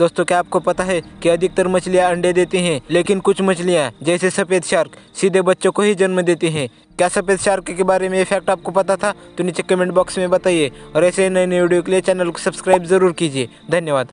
दोस्तों क्या आपको पता है कि अधिकतर मछलियाँ अंडे देती हैं लेकिन कुछ मछलियाँ जैसे सफ़ेद शार्क सीधे बच्चों को ही जन्म देती हैं क्या सफ़ेद शार्क के बारे में ये फैक्ट आपको पता था तो नीचे कमेंट बॉक्स में बताइए और ऐसे नए नए वीडियो के लिए चैनल को सब्सक्राइब जरूर कीजिए धन्यवाद